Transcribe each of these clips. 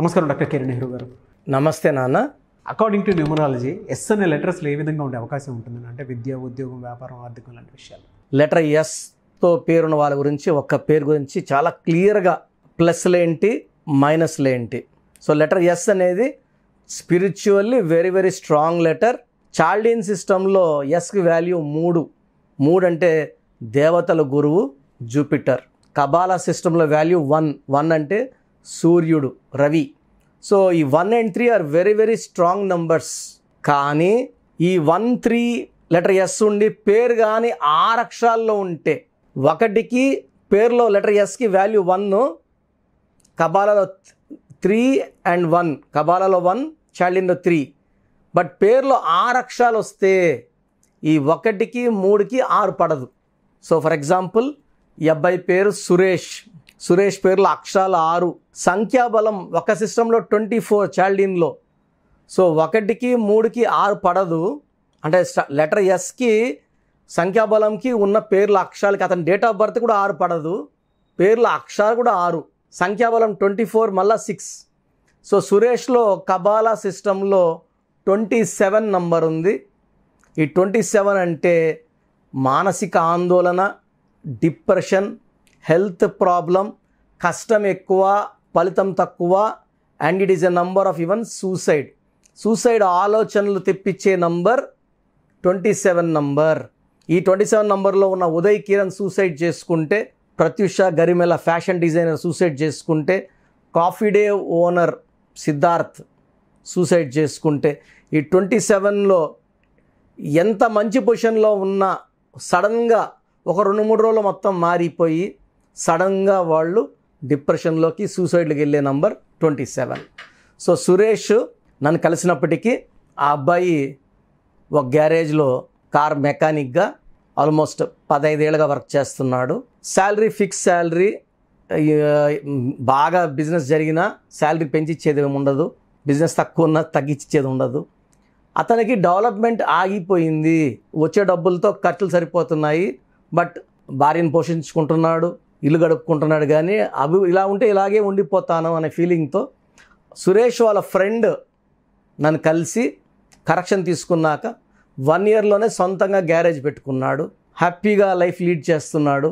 నమస్కారం డాక్టర్ కిరణ్ నెహ్రూ గారు నమస్తే నాన్న అకార్డింగ్ టు న్యూమరాలజీ ఎస్ అనే లెటర్స్లో ఏ విధంగా ఉండే అవకాశం ఉంటుంది అంటే విద్య ఉద్యోగం వ్యాపారం ఆర్థికం లాంటి విషయాలు లెటర్ ఎస్తో పేరున్న వాళ్ళ గురించి ఒక్క పేరు గురించి చాలా క్లియర్గా ప్లస్లేంటి మైనస్లేంటి సో లెటర్ ఎస్ అనేది spiritually very very strong letter Chaldean సిస్టంలో ఎస్కి వాల్యూ మూడు మూడు అంటే దేవతల గురువు జూపిటర్ కబాలా సిస్టంలో వాల్యూ వన్ వన్ అంటే సూర్యుడు రవి సో ఈ one and three are very very strong numbers కానీ ఈ వన్ త్రీ లెటర్ ఎస్ ఉండి పేరు కానీ ఆరు అక్షరాల్లో ఉంటే ఒకటికి పేర్లో లెటర్ ఎస్కి వాల్యూ వన్ కబాలలో త్రీ అండ్ వన్ కబాలలో వన్ చాలిన్లో త్రీ బట్ పేర్లో ఆరు అక్షరాలు వస్తే ఈ ఒకటికి మూడుకి ఆరు పడదు సో ఫర్ ఎగ్జాంపుల్ ఈ అబ్బాయి పేరు సురేష్ సురేష్ పేర్ల అక్షరాల ఆరు సంఖ్యాబలం ఒక సిస్టంలో ట్వంటీ ఫోర్ చాల్డీన్లో సో ఒకటికి మూడుకి ఆరు పడదు అంటే లెటర్ ఎస్కి సంఖ్యాబలంకి ఉన్న పేర్ల అక్షరాలకి అతని డేట్ ఆఫ్ బర్త్ కూడా ఆరు పడదు పేర్ల అక్షరాలు కూడా ఆరు సంఖ్యాబలం ట్వంటీ ఫోర్ మళ్ళా సిక్స్ సో సురేష్లో కబాలా సిస్టంలో ట్వంటీ సెవెన్ నంబర్ ఉంది ఈ ట్వంటీ సెవెన్ అంటే మానసిక ఆందోళన డిప్రెషన్ హెల్త్ ప్రాబ్లం కష్టం ఎక్కువ ఫలితం తక్కువ and it is a number of even suicide suicide ఆలోచనలు తెప్పించే నంబర్ ట్వంటీ సెవెన్ నంబర్ ఈ ట్వంటీ సెవెన్ నంబర్లో ఉన్న ఉదయ్ కిరణ్ సూసైడ్ చేసుకుంటే Pratyusha Garimella fashion designer suicide చేసుకుంటే coffee day owner Siddharth suicide చేసుకుంటే ఈ ట్వంటీ సెవెన్లో ఎంత మంచి పొజిషన్లో ఉన్నా సడన్గా ఒక రెండు మూడు రోజులు మొత్తం మారిపోయి సడన్గా వాళ్ళు డిప్రెషన్లోకి సూసైడ్కి వెళ్ళే number twenty seven so Suresh నన్ను కలిసినప్పటికీ ఆ అబ్బాయి ఒక గ్యారేజ్లో కార్ మెకానిక్గా ఆల్మోస్ట్ పదైదేళ్ళుగా వర్క్ చేస్తున్నాడు శాలరీ ఫిక్స్ శాలరీ బాగా బిజినెస్ జరిగినా శాలరీ పెంచిచ్చేది ఉండదు బిజినెస్ తక్కువ ఉన్నా తగ్గించేది ఉండదు అతనికి డెవలప్మెంట్ ఆగిపోయింది వచ్చే డబ్బులతో ఖర్చులు సరిపోతున్నాయి బట్ భార్యను పోషించుకుంటున్నాడు ఇల్లు గడుపుకుంటున్నాడు కానీ అవి ఇలా ఉంటే ఇలాగే ఉండిపోతాను అనే ఫీలింగ్తో సురేష్ వాళ్ళ ఫ్రెండ్ నన్ను కలిసి కరెక్షన్ తీసుకున్నాక వన్ ఇయర్లోనే సొంతంగా గ్యారేజ్ పెట్టుకున్నాడు హ్యాపీగా లైఫ్ లీడ్ చేస్తున్నాడు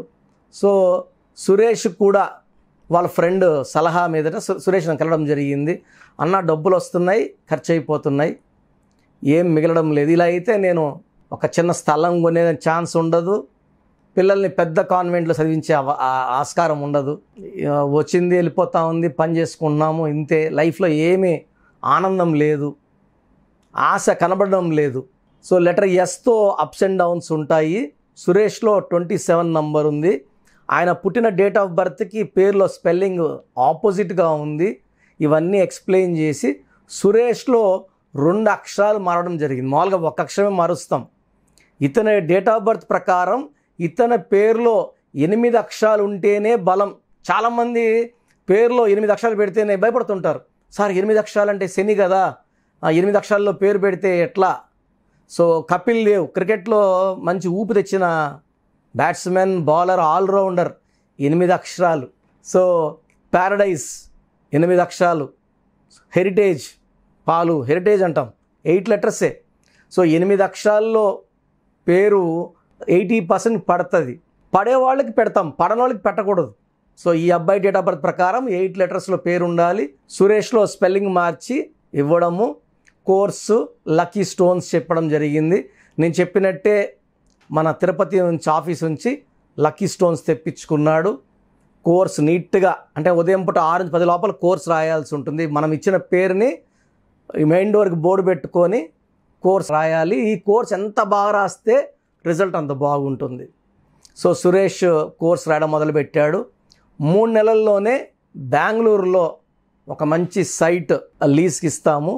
సో సురేష్ కూడా వాళ్ళ ఫ్రెండ్ సలహా మీదట సురేష్ నన్ను కలవడం జరిగింది అన్న డబ్బులు వస్తున్నాయి ఖర్చు అయిపోతున్నాయి ఏం మిగలడం లేదు ఇలా అయితే నేను ఒక చిన్న స్థలం కొనే ఛాన్స్ ఉండదు పిల్లల్ని పెద్ద కాన్వెంట్లో చదివించే ఆస్కారం ఉండదు వచ్చింది వెళ్ళిపోతా ఉంది పని చేసుకున్నాము ఇంతే లైఫ్లో ఏమీ ఆనందం లేదు ఆశ కనబడడం లేదు సో లెటర్ ఎస్తో అప్స్ అండ్ డౌన్స్ ఉంటాయి సురేష్లో ట్వంటీ సెవెన్ నంబర్ ఉంది ఆయన పుట్టిన డేట్ ఆఫ్ బర్త్కి పేరులో స్పెల్లింగ్ ఆపోజిట్గా ఉంది ఇవన్నీ ఎక్స్ప్లెయిన్ చేసి సురేష్లో రెండు అక్షరాలు మారడం జరిగింది మామూలుగా ఒక అక్షరమే మారుస్తాం ఇతని డేట్ ఆఫ్ బర్త్ ప్రకారం ఇతని పేరులో ఎనిమిది అక్షరాలు ఉంటేనే బలం చాలామంది పేరులో ఎనిమిది అక్షరాలు పెడితేనే భయపడుతుంటారు సార్ ఎనిమిది అక్షరాలు అంటే శని కదా ఎనిమిది అక్షరాల్లో పేరు పెడితే ఎట్లా సో కపిల్ దేవ్ క్రికెట్లో మంచి ఊపు తెచ్చిన బ్యాట్స్మెన్ బౌలర్ ఆల్రౌండర్ ఎనిమిది అక్షరాలు సో ప్యారడైజ్ ఎనిమిది అక్షరాలు హెరిటేజ్ పాలు హెరిటేజ్ అంటాం ఎయిట్ లెటర్సే సో ఎనిమిది అక్షరాల్లో పేరు ఎయిటీ పర్సెంట్ పడుతుంది పడేవాళ్ళకి పెడతాం పడని వాళ్ళకి పెట్టకూడదు సో ఈ అబ్బాయి డేట్ ఆఫ్ బర్త్ ప్రకారం ఎయిట్ లెటర్స్లో పేరు ఉండాలి సురేష్లో స్పెల్లింగ్ మార్చి ఇవ్వడము కోర్సు లక్కీ స్టోన్స్ చెప్పడం జరిగింది నేను చెప్పినట్టే మన తిరుపతి నుంచి ఆఫీస్ నుంచి లక్కీ స్టోన్స్ తెప్పించుకున్నాడు కోర్స్ నీట్గా అంటే ఉదయం పూట ఆరు పది లోపల కోర్స్ రాయాల్సి ఉంటుంది మనం ఇచ్చిన పేరుని మెయిన్ డోర్కి బోర్డు పెట్టుకొని కోర్స్ రాయాలి ఈ కోర్స్ ఎంత బాగా రాస్తే రిజల్ట్ అంత బాగుంటుంది సో సురేష్ కోర్స్ రాయడం మొదలుపెట్టాడు మూడు నెలల్లోనే బెంగళూరులో ఒక మంచి సైట్ లీజ్కి ఇస్తాము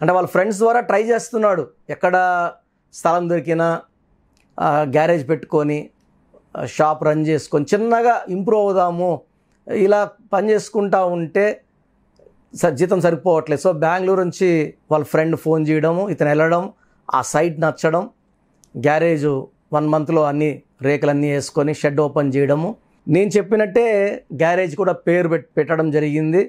అంటే వాళ్ళ ఫ్రెండ్స్ ద్వారా ట్రై చేస్తున్నాడు ఎక్కడ స్థలం దొరికినా గ్యారేజ్ పెట్టుకొని షాప్ రన్ చేసుకొని చిన్నగా ఇంప్రూవ్ అవుదాము ఇలా పని చేసుకుంటా ఉంటే జీతం సరిపోవట్లేదు సో బెంగళూరు నుంచి వాళ్ళ ఫ్రెండ్ ఫోన్ చేయడము ఇతను వెళ్ళడం ఆ సైట్ నచ్చడం గ్యారేజు వన్ మంత్లో అన్ని రేకులన్నీ వేసుకొని షెడ్ ఓపెన్ చేయడము నేను చెప్పినట్టే గ్యారేజ్ కూడా పేరు పెట్టడం జరిగింది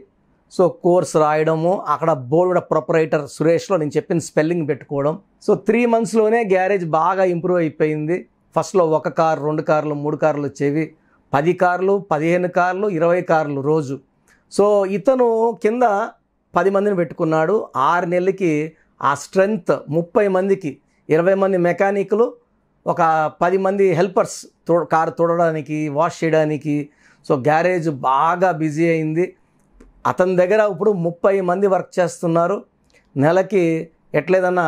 సో కోర్స్ రాయడము అక్కడ బోర్డు కూడా ప్రొపరైటర్ సురేష్లో నేను చెప్పిన స్పెల్లింగ్ పెట్టుకోవడం సో త్రీ మంత్స్లోనే గ్యారేజ్ బాగా ఇంప్రూవ్ అయిపోయింది ఫస్ట్లో ఒక కారు రెండు కార్లు మూడు కార్లు వచ్చేవి పది కార్లు పదిహేను కార్లు ఇరవై కార్లు రోజు సో ఇతను కింద పది మందిని పెట్టుకున్నాడు ఆరు నెలలకి ఆ స్ట్రెంగ్త్ ముప్పై మందికి ఇరవై మంది మెకానిక్లు ఒక పది మంది హెల్పర్స్ తో కారు తోడడానికి వాష్ చేయడానికి సో గ్యారేజ్ బాగా బిజీ అయింది అతని దగ్గర ఇప్పుడు ముప్పై మంది వర్క్ చేస్తున్నారు నెలకి ఎట్లేదన్నా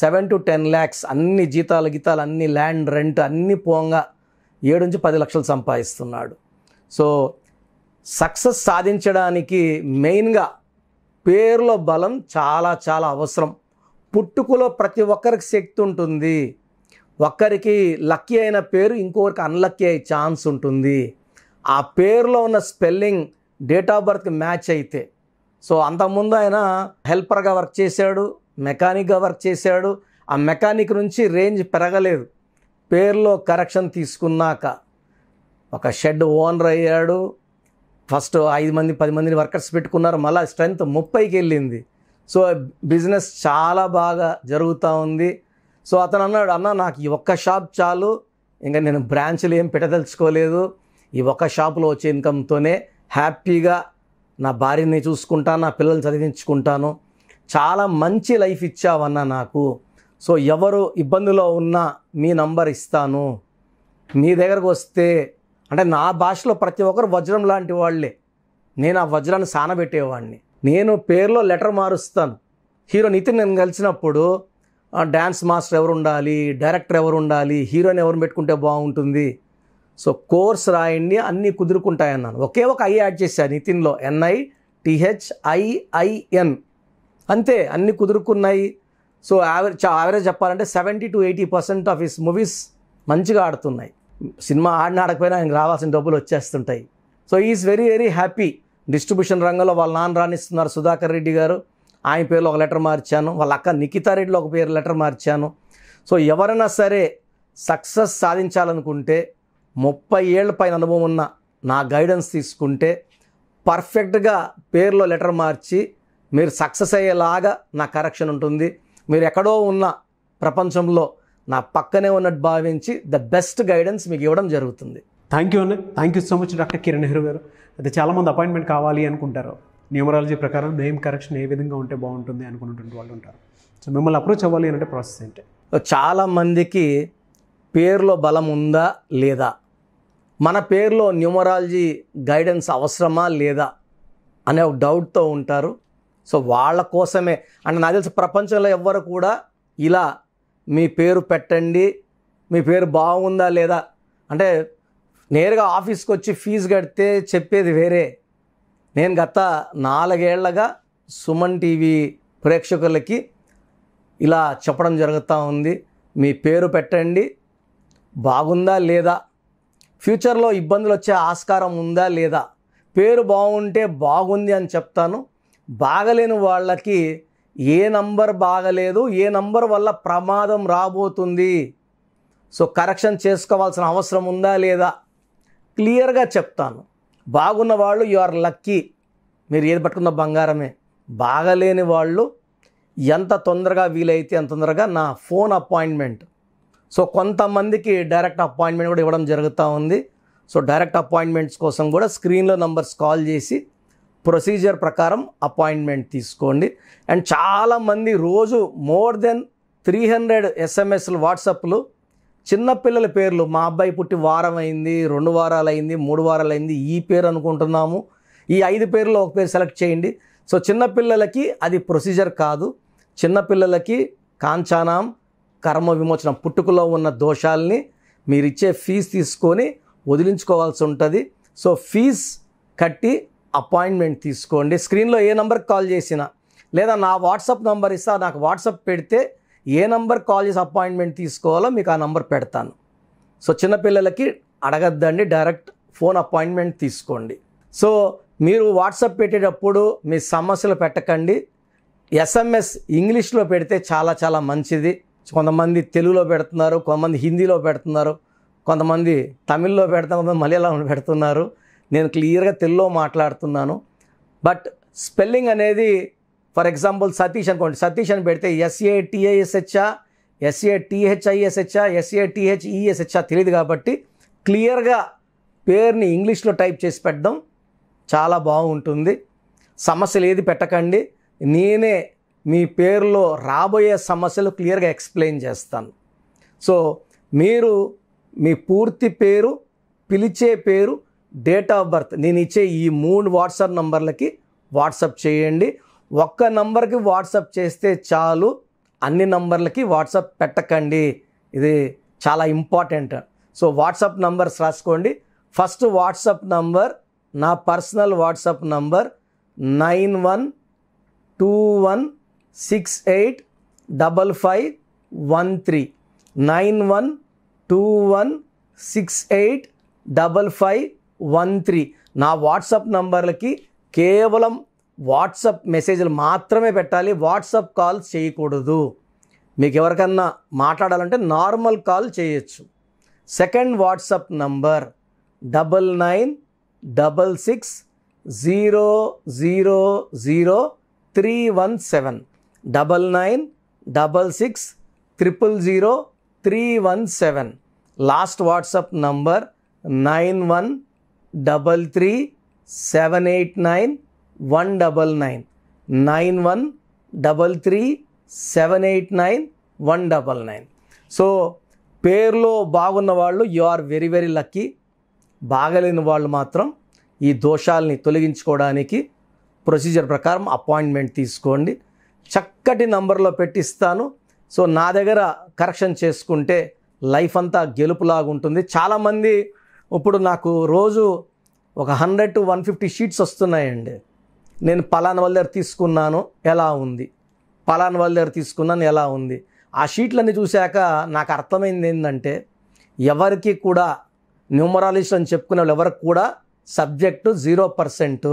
సెవెన్ టు టెన్ ల్యాక్స్ అన్ని జీతాలు గీతాలు అన్ని ల్యాండ్ రెంట్ అన్ని పోంగా ఏడు నుంచి పది లక్షలు సంపాదిస్తున్నాడు సో సక్సెస్ సాధించడానికి మెయిన్గా పేర్లో బలం చాలా చాలా అవసరం పుట్టుకలో ప్రతి ఒక్కరికి శక్తి ఉంటుంది ఒక్కరికి లక్కీ అయిన పేరు ఇంకొకరికి అన్లక్కీ అయ్యే ఛాన్స్ ఉంటుంది ఆ పేరులో ఉన్న స్పెల్లింగ్ డేట్ ఆఫ్ బర్త్కి మ్యాచ్ అయితే సో అంతకుముందు ఆయన హెల్పర్గా వర్క్ చేశాడు మెకానిక్గా వర్క్ చేశాడు ఆ మెకానిక్ నుంచి రేంజ్ పెరగలేదు పేర్లో కరెక్షన్ తీసుకున్నాక ఒక షెడ్ ఓనర్ అయ్యాడు ఫస్ట్ ఐదు మంది పది మందిని వర్కర్స్ పెట్టుకున్నారు మళ్ళీ స్ట్రెంత్ ముప్పైకి వెళ్ళింది సో బిజినెస్ చాలా బాగా జరుగుతూ ఉంది సో అతను అన్నాడు అన్న నాకు ఈ ఒక్క షాప్ చాలు ఇంకా నేను బ్రాంచ్లు ఏం పెట్టదలుచుకోలేదు ఈ ఒక్క షాపులో వచ్చే ఇన్కమ్తోనే హ్యాపీగా నా భార్యని చూసుకుంటాను నా పిల్లల్ని చదివించుకుంటాను చాలా మంచి లైఫ్ ఇచ్చావన్న నాకు సో ఎవరు ఇబ్బందిలో ఉన్నా మీ నంబర్ ఇస్తాను మీ దగ్గరకు వస్తే అంటే నా భాషలో ప్రతి ఒక్కరు వజ్రం లాంటి వాళ్ళే నేను ఆ వజ్రాన్ని సానబెట్టేవాడిని నేను పేర్లో లెటర్ మారుస్తాను హీరో నితిన్ నేను కలిసినప్పుడు డ్యాన్స్ మాస్టర్ ఎవరు ఉండాలి డైరెక్టర్ ఎవరు ఉండాలి హీరోయిన్ ఎవరు పెట్టుకుంటే బాగుంటుంది సో కోర్స్ రాయండి అన్నీ కుదురుకుంటాయన్నాను ఒకే ఒక ఐ యాడ్ చేశాను నితిన్లో ఎన్ఐ ఐఐఎన్ అంతే అన్ని కుదురుకున్నాయి సో యావరేజ్ యావరేజ్ చెప్పాలంటే seventy to eighty percent of his movies మంచిగా ఆడుతున్నాయి సినిమా ఆడిన ఆడకపోయినా ఆయనకు రావాల్సిన డబ్బులు వచ్చేస్తుంటాయి so is very very happy distribution రంగంలో వాళ్ళ నాన్న రాణిస్తున్నారు సుధాకర్ రెడ్డి గారు ఆయన పేరులో ఒక లెటర్ మార్చాను వాళ్ళ అక్క నిఖితా రెడ్డిలో ఒక పేరు లెటర్ మార్చాను సో ఎవరైనా సరే సక్సెస్ సాధించాలనుకుంటే ముప్పై ఏళ్ళ పైన అనుభవం ఉన్న నా గైడెన్స్ తీసుకుంటే పర్ఫెక్ట్గా పేరులో లెటర్ మార్చి మీరు సక్సెస్ అయ్యేలాగా నా కరెక్షన్ ఉంటుంది మీరు ఎక్కడో ఉన్న ప్రపంచంలో నా పక్కనే ఉన్నట్టు భావించి ద బెస్ట్ గైడెన్స్ మీకు ఇవ్వడం జరుగుతుంది థ్యాంక్ యూ అన్న thank you so much doctor Kiran Nehru గారు అయితే చాలామంది అపాయింట్మెంట్ కావాలి అనుకుంటారు న్యూమరాలజీ ప్రకారం నేమ్ కరెక్షన్ ఏ విధంగా ఉంటే బాగుంటుంది అనుకున్నటువంటి వాళ్ళు ఉంటారు సో మిమ్మల్ని అప్రోచ్ అవ్వాలి అంటే ప్రాసెస్ ఏంటి చాలామందికి పేరులో బలం ఉందా లేదా మన పేరులో న్యూమరాలజీ గైడెన్స్ అవసరమా లేదా అనే ఒక డౌట్తో ఉంటారు సో వాళ్ళ కోసమే అంటే నాకు తెలిసి ప్రపంచంలో ఎవ్వరు కూడా ఇలా మీ పేరు పెట్టండి మీ పేరు బాగుందా లేదా అంటే నేరుగా ఆఫీస్కి వచ్చి ఫీజు కడితే చెప్పేది వేరే నేను గత నాలుగేళ్లగా సుమన్ టీవీ ప్రేక్షకులకి ఇలా చెప్పడం జరుగుతూ ఉంది మీ పేరు పెట్టండి బాగుందా లేదా ఫ్యూచర్లో ఇబ్బందులు వచ్చే ఆస్కారం ఉందా లేదా పేరు బాగుంటే బాగుంది అని చెప్తాను బాగలేని వాళ్ళకి ఏ నంబర్ బాగలేదు ఏ నంబర్ వల్ల ప్రమాదం రాబోతుంది సో కరెక్షన్ చేసుకోవాల్సిన అవసరం ఉందా లేదా క్లియర్గా చెప్తాను బాగున్న వాళ్ళు యు ఆర్ లక్కీ మీరు ఏది పట్టుకున్న బంగారమే బాగలేని వాళ్ళు ఎంత తొందరగా వీలైతే అంత తొందరగా నా ఫోన్ అపాయింట్మెంట్ సో కొంతమందికి డైరెక్ట్ అపాయింట్మెంట్ కూడా ఇవ్వడం జరుగుతూ ఉంది సో డైరెక్ట్ అపాయింట్మెంట్స్ కోసం కూడా స్క్రీన్లో నంబర్స్ కాల్ చేసి ప్రొసీజర్ ప్రకారం అపాయింట్మెంట్ తీసుకోండి అండ్ చాలామంది రోజు మోర్ దెన్ త్రీ హండ్రెడ్ ఎస్ఎంఎస్లు వాట్సాప్లు చిన్నపిల్లల పేర్లు మా అబ్బాయి పుట్టి వారం అయింది రెండు వారాలు అయింది మూడు వారాలు అయింది ఈ పేరు అనుకుంటున్నాము ఈ ఐదు పేర్లో ఒక పేరు సెలెక్ట్ చేయండి సో చిన్నపిల్లలకి అది ప్రొసీజర్ కాదు చిన్నపిల్లలకి కాంచానాం కర్మ విమోచనం పుట్టుకలో ఉన్న దోషాల్ని మీరు ఇచ్చే ఫీజ్ తీసుకొని వదిలించుకోవాల్సి ఉంటుంది సో ఫీజ్ కట్టి అపాయింట్మెంట్ తీసుకోండి స్క్రీన్లో ఏ నెంబర్కి కాల్ చేసినా లేదా నా వాట్సాప్ నెంబర్ ఇస్తా నాకు వాట్సాప్ పెడితే ఏ నంబర్ కాల్ చేసి అపాయింట్మెంట్ తీసుకోవాలో మీకు ఆ నంబర్ పెడతాను సో చిన్నపిల్లలకి అడగద్దండి డైరెక్ట్ ఫోన్ అపాయింట్మెంట్ తీసుకోండి సో మీరు వాట్సాప్ పెట్టేటప్పుడు మీ సమస్యలు పెట్టకండి ఎస్ఎంఎస్ ఇంగ్లీష్లో పెడితే చాలా చాలా మంచిది కొంతమంది తెలుగులో పెడుతున్నారు కొంతమంది హిందీలో పెడుతున్నారు కొంతమంది తమిళ్లో పెడతాం కొంతమంది మలయాళంలో పెడుతున్నారు నేను క్లియర్గా తెలుగులో మాట్లాడుతున్నాను బట్ స్పెల్లింగ్ అనేది ఫర్ ఎగ్జాంపుల్ సతీష్ అనుకోండి సతీష్ అని పెడితే ఎస్ఏ టీఐఎస్హెచ్ఆ ఎస్ఏ టీహెచ్ఐఎస్హెచ్ఆ ఎస్ఏ టీహెచ్ఈఎస్హెచ్ఆ తెలియదు కాబట్టి క్లియర్గా పేరుని ఇంగ్లీష్లో టైప్ చేసి పెట్టడం చాలా బాగుంటుంది సమస్యలు ఏది పెట్టకండి నేనే మీ పేరులో రాబోయే సమస్యలు క్లియర్గా ఎక్స్ప్లెయిన్ చేస్తాను సో మీరు మీ పూర్తి పేరు పిలిచే పేరు డేట్ ఆఫ్ బర్త్ నేను ఇచ్చే ఈ మూడు వాట్సాప్ నంబర్లకి వాట్సాప్ చేయండి ఒక్క నంబర్కి వాట్సాప్ చేస్తే చాలు అన్ని నంబర్లకి వాట్సాప్ పెట్టకండి ఇది చాలా ఇంపార్టెంట్ సో వాట్సాప్ నంబర్స్ రాసుకోండి ఫస్ట్ వాట్సాప్ నంబర్ నా personal WhatsApp number nine one two one six eight double five one three nine one two one six eight double five one three నా WhatsApp నంబర్లకి కేవలం WhatsApp మెసేజ్లు మాత్రమే పెట్టాలి WhatsApp call చేయకూడదు మీకు ఎవరికన్నా మాట్లాడాలంటే నార్మల్ కాల్ చేయొచ్చు second WhatsApp number double nine double six zero zero zero three one seven double nine double six triple zero three one seven last WhatsApp number nine one double three seven eight nine one double nine nine one double three seven eight nine one double nine so పేర్లో బాగున్న వాళ్ళు you are very very lucky బాగలేని వాళ్ళు మాత్రం ఈ దోషాలని తొలగించుకోవడానికి procedure ప్రకారం appointment తీసుకోండి చక్కటి నంబర్లో పెట్టిస్తాను సో నా దగ్గర కరెక్షన్ చేసుకుంటే లైఫ్ అంతా గెలుపులాగా ఉంటుంది చాలామంది ఇప్పుడు నాకు రోజు ఒక hundred to one fifty sheets వస్తున్నాయండి నేను పలానా వాళ్ళ దగ్గర తీసుకున్నాను ఎలా ఉంది పలానా వాళ్ళ దగ్గర తీసుకున్నాను ఎలా ఉంది ఆ షీట్లన్నీ చూశాక నాకు అర్థమైంది ఏంటంటే ఎవరికి కూడా న్యూమరాలజిస్ట్ అని చెప్పుకునే వాళ్ళు ఎవరికి కూడా సబ్జెక్టు జీరో పర్సెంట్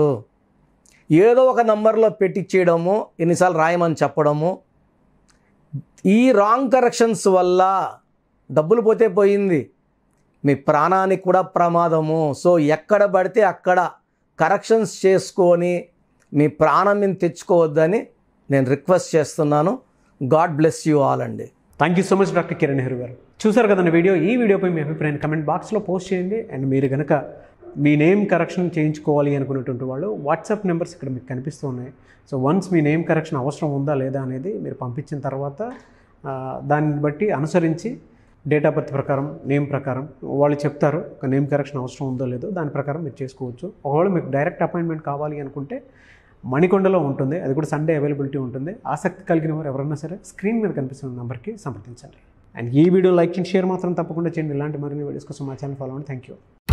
ఏదో ఒక నంబర్లో పెట్టించేయడము ఎన్నిసార్లు రాయమని చెప్పడము ఈ రాంగ్ కరెక్షన్స్ వల్ల డబ్బులు పోతే పోయింది మీ ప్రాణానికి కూడా ప్రమాదము సో ఎక్కడ పడితే అక్కడ కరెక్షన్స్ చేసుకొని మీ ప్రాణం మీద తెచ్చుకోవద్దని నేను రిక్వెస్ట్ చేస్తున్నాను గాడ్ బ్లెస్ యూ ఆల్ అండి thank you so much doctor Kiran Nehru గారు చూసారు కదండి వీడియో ఈ వీడియోపై మీ అభిప్రాయం కమెంట్ బాక్స్లో పోస్ట్ చేయండి అండ్ మీరు కనుక మీ నేమ్ కరెక్షన్ చేయించుకోవాలి అనుకునేటువంటి వాళ్ళు వాట్సాప్ నెంబర్స్ ఇక్కడ మీకు కనిపిస్తూ ఉన్నాయి సో వన్స్ మీ నేమ్ కరెక్షన్ అవసరం ఉందా లేదా అనేది మీరు పంపించిన తర్వాత దాన్ని బట్టి అనుసరించి డేట్ ఆఫ్ బర్త్ ప్రకారం నేమ్ ప్రకారం వాళ్ళు చెప్తారు ఒక నేమ్ కరెక్షన్ అవసరం ఉందో లేదో దాని ప్రకారం మీరు చేసుకోవచ్చు ఒకవేళ మీకు డైరెక్ట్ అపాయింట్మెంట్ కావాలి అనుకుంటే మణికొండలో ఉంటుంది అది కూడా సండే అవైలబిలిటీ ఉంటుంది ఆసక్తి కలిగిన వారు ఎవరైనా సరే స్క్రీన్ మీద కనిపిస్తున్న నెంబర్కి సంప్రదించండి అండ్ ఈ వీడియో లైక్ అండ్ షేర్ మాత్రం తప్పకుండా చేయండి ఇలాంటి మరిన్ని వీడియోస్ కోసం మా ఛానల్ ఫాలో అవ్వండి థ్యాంక్ యూ